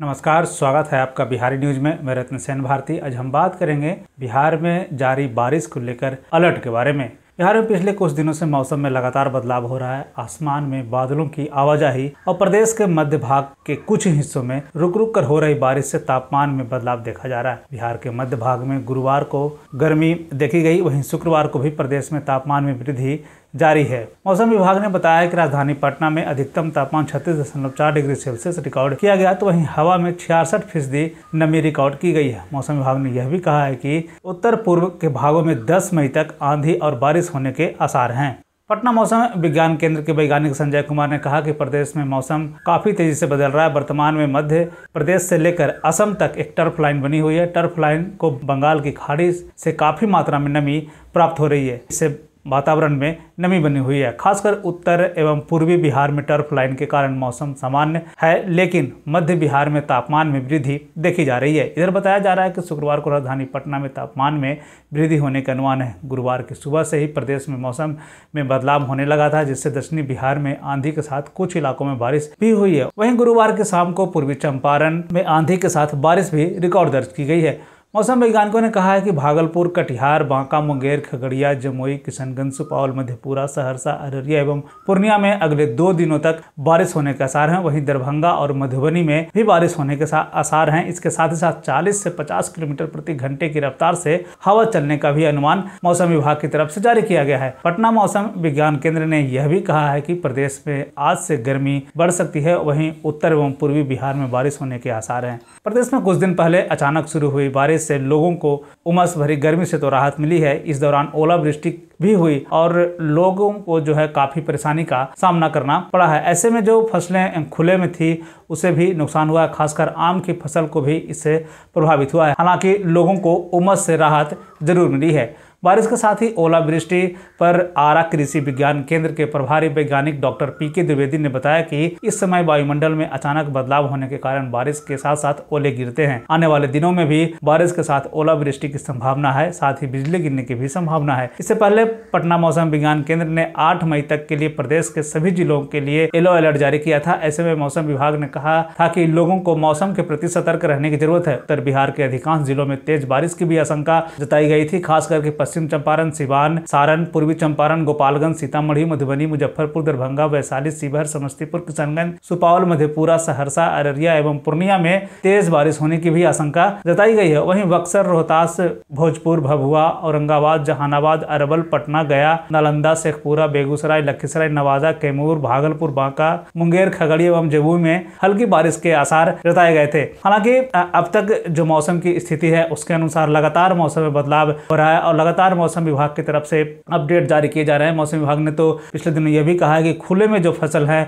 नमस्कार स्वागत है आपका बिहारी न्यूज में मैं रत्न सेन भारती आज हम बात करेंगे बिहार में जारी बारिश को लेकर अलर्ट के बारे में बिहार में पिछले कुछ दिनों से मौसम में लगातार बदलाव हो रहा है आसमान में बादलों की आवाजाही और प्रदेश के मध्य भाग के कुछ हिस्सों में रुक रुक कर हो रही बारिश से तापमान में बदलाव देखा जा रहा है बिहार के मध्य भाग में गुरुवार को गर्मी देखी गई वहीं शुक्रवार को भी प्रदेश में तापमान में वृद्धि जारी है मौसम विभाग ने बताया कि राजधानी पटना में अधिकतम तापमान छत्तीस दशमलव चार डिग्री सेल्सियस रिकॉर्ड किया गया तो वहीं हवा में छियासठ फीसदी नमी रिकॉर्ड की गई है मौसम विभाग ने यह भी कहा है कि उत्तर पूर्व के भागों में दस मई तक आंधी और बारिश होने के आसार हैं पटना मौसम विज्ञान केंद्र के वैज्ञानिक संजय कुमार ने कहा कि प्रदेश में मौसम काफी तेजी से बदल रहा है वर्तमान में मध्य प्रदेश से लेकर असम तक एक टर्फ लाइन बनी हुई है टर्फ लाइन को बंगाल की खाड़ी से काफी मात्रा में नमी प्राप्त हो रही है इससे वातावरण में नमी बनी हुई है खासकर उत्तर एवं पूर्वी बिहार में टर्फ लाइन के कारण मौसम सामान्य है लेकिन मध्य बिहार में तापमान में वृद्धि देखी जा रही है इधर बताया जा रहा है कि शुक्रवार को राजधानी पटना में तापमान में वृद्धि होने का अनुमान है गुरुवार की सुबह से ही प्रदेश में मौसम में बदलाव होने लगा था जिससे दक्षिणी बिहार में आंधी के साथ कुछ इलाकों में बारिश भी हुई है वहीं गुरुवार की शाम को पूर्वी चंपारण में आंधी के साथ बारिश भी रिकॉर्ड दर्ज की गई है मौसम वैज्ञानिकों ने कहा है कि भागलपुर कटिहार बांका मुंगेर खगड़िया जमुई किशनगंज सुपौल मधेपुरा सहरसा अररिया एवं पूर्णिया में अगले दो दिनों तक बारिश होने के आसार हैं वहीं दरभंगा और मधुबनी में भी बारिश होने के आसार हैं इसके साथ ही साथ 40 से 50 किलोमीटर प्रति घंटे की रफ्तार से हवा चलने का भी अनुमान मौसम विभाग की तरफ से जारी किया गया है पटना मौसम विज्ञान केंद्र ने यह भी कहा है कि प्रदेश में आज से गर्मी बढ़ सकती है वहीं उत्तर एवं पूर्वी बिहार में बारिश होने के आसार हैं प्रदेश में कुछ दिन पहले अचानक शुरू हुई बारिश बारिश से लोगों को उमस भरी गर्मी से तो राहत मिली है इस दौरान ओलावृष्टि भी हुई और लोगों को जो है काफ़ी परेशानी का सामना करना पड़ा है ऐसे में जो फसलें खुले में थी उसे भी नुकसान हुआ है खासकर आम की फसल को भी इससे प्रभावित हुआ है हालांकि लोगों को उमस से राहत जरूर मिली है बारिश के साथ ही ओलावृष्टि पर आरा कृषि विज्ञान केंद्र के प्रभारी वैज्ञानिक डॉक्टर पी के द्विवेदी ने बताया कि इस समय वायुमंडल में अचानक बदलाव होने के कारण बारिश के साथ साथ ओले गिरते हैं आने वाले दिनों में भी बारिश के साथ ओलावृष्टि की संभावना है साथ ही बिजली गिरने की भी संभावना है इससे पहले पटना मौसम विज्ञान केंद्र ने आठ मई तक के लिए प्रदेश के सभी जिलों के लिए येलो अलर्ट जारी किया था ऐसे में मौसम विभाग ने कहा था की लोगों को मौसम के प्रति सतर्क रहने की जरूरत है उत्तर बिहार के अधिकांश जिलों में तेज बारिश की भी आशंका जताई गई थी खास करके पश्चिम चंपारण सिवान सारण पूर्वी चंपारण गोपालगंज सीतामढ़ी मधुबनी मुजफ्फरपुर दरभंगा वैशाली शिवहर समस्तीपुर किशनगंज सुपौल मधेपुरा सहरसा अररिया एवं पूर्णिया में तेज बारिश होने की भी आशंका जताई गई है वहीं बक्सर रोहतास भोजपुर भभुआ औरंगाबाद जहानाबाद अरवल पटना गया नालंदा शेखपुरा बेगूसराय लखीसराय नवादा कैमूर भागलपुर बांका मुंगेर खगड़िया एवं जमुई में हल्की बारिश के आसार जताए गए थे हालांकि अब तक जो मौसम की स्थिति है उसके अनुसार लगातार मौसम में बदलाव हो रहा है और लगातार लगातार मौसम विभाग की तरफ से अपडेट जारी किए जा रहे हैं मौसम विभाग ने तो पिछले दिनों यह भी कहा है कि खुले में जो फसल है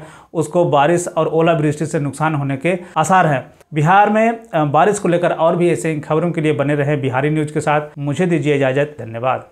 उसको बारिश और ओलावृष्टि से नुकसान होने के आसार हैं बिहार में बारिश को लेकर और भी ऐसे खबरों के लिए बने रहे बिहारी न्यूज के साथ मुझे दीजिए इजाजत धन्यवाद